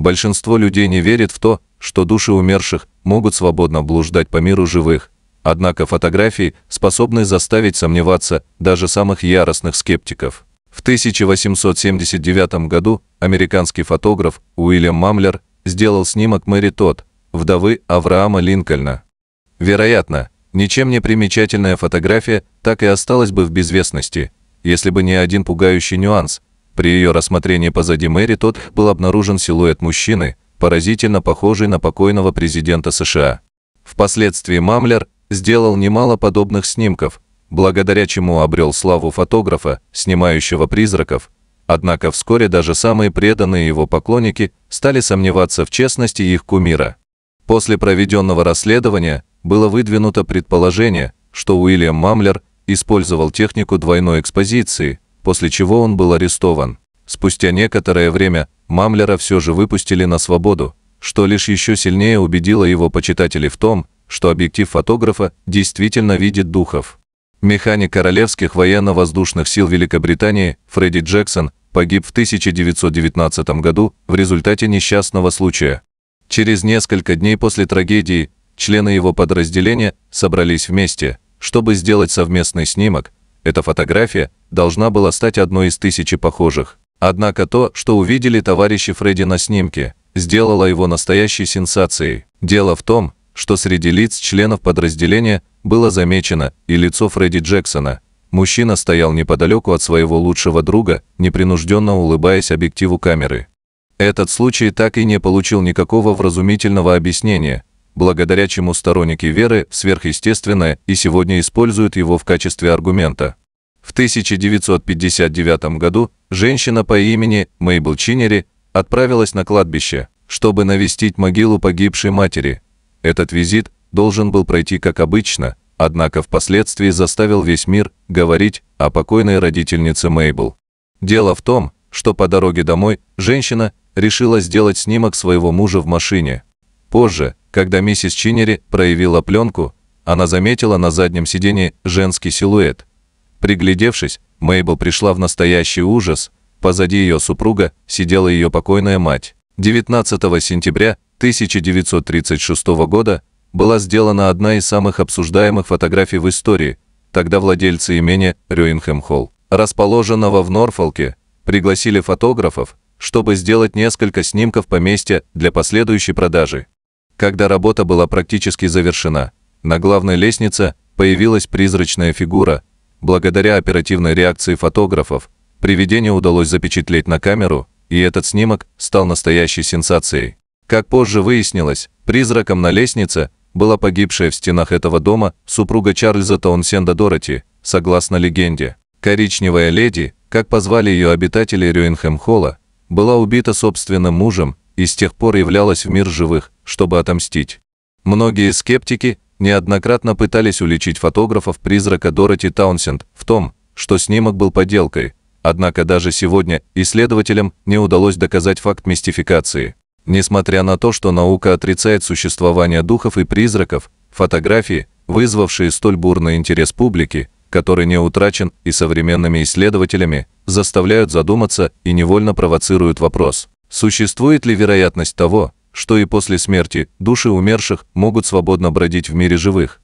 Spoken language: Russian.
Большинство людей не верит в то, что души умерших могут свободно блуждать по миру живых. Однако фотографии способны заставить сомневаться даже самых яростных скептиков. В 1879 году американский фотограф Уильям Мамлер сделал снимок Мэри Тодд, вдовы Авраама Линкольна. Вероятно, ничем не примечательная фотография так и осталась бы в безвестности, если бы не один пугающий нюанс – при ее рассмотрении позади Мэри тот был обнаружен силуэт мужчины, поразительно похожий на покойного президента США. Впоследствии Мамлер сделал немало подобных снимков, благодаря чему обрел славу фотографа, снимающего призраков. Однако вскоре даже самые преданные его поклонники стали сомневаться в честности их кумира. После проведенного расследования было выдвинуто предположение, что Уильям Мамлер использовал технику двойной экспозиции – после чего он был арестован. Спустя некоторое время Мамлера все же выпустили на свободу, что лишь еще сильнее убедило его почитателей в том, что объектив фотографа действительно видит духов. Механик Королевских военно-воздушных сил Великобритании Фредди Джексон погиб в 1919 году в результате несчастного случая. Через несколько дней после трагедии члены его подразделения собрались вместе, чтобы сделать совместный снимок, эта фотография должна была стать одной из тысячи похожих. Однако то, что увидели товарищи Фредди на снимке, сделало его настоящей сенсацией. Дело в том, что среди лиц членов подразделения было замечено и лицо Фредди Джексона. Мужчина стоял неподалеку от своего лучшего друга, непринужденно улыбаясь объективу камеры. Этот случай так и не получил никакого вразумительного объяснения – благодаря чему сторонники веры в сверхъестественное и сегодня используют его в качестве аргумента. В 1959 году женщина по имени Мейбл Чинери отправилась на кладбище, чтобы навестить могилу погибшей матери. Этот визит должен был пройти как обычно, однако впоследствии заставил весь мир говорить о покойной родительнице Мейбл. Дело в том, что по дороге домой женщина решила сделать снимок своего мужа в машине. Позже, когда миссис Чинери проявила пленку, она заметила на заднем сиденье женский силуэт. Приглядевшись, Мейбл пришла в настоящий ужас. Позади ее супруга сидела ее покойная мать. 19 сентября 1936 года была сделана одна из самых обсуждаемых фотографий в истории. Тогда владельцы имени Рюинхэм-Холл, расположенного в Норфолке, пригласили фотографов, чтобы сделать несколько снимков поместья для последующей продажи. Когда работа была практически завершена, на главной лестнице появилась призрачная фигура. Благодаря оперативной реакции фотографов, привидение удалось запечатлеть на камеру, и этот снимок стал настоящей сенсацией. Как позже выяснилось, призраком на лестнице была погибшая в стенах этого дома супруга Чарльза Таунсенда Дороти, согласно легенде. Коричневая леди, как позвали ее обитатели Рюинхэм-Холла, была убита собственным мужем и с тех пор являлась в мир живых, чтобы отомстить. Многие скептики неоднократно пытались уличить фотографов призрака Дороти Таунсенд в том, что снимок был подделкой, однако даже сегодня исследователям не удалось доказать факт мистификации. Несмотря на то, что наука отрицает существование духов и призраков, фотографии, вызвавшие столь бурный интерес публики, который не утрачен и современными исследователями, заставляют задуматься и невольно провоцируют вопрос. Существует ли вероятность того, что и после смерти души умерших могут свободно бродить в мире живых?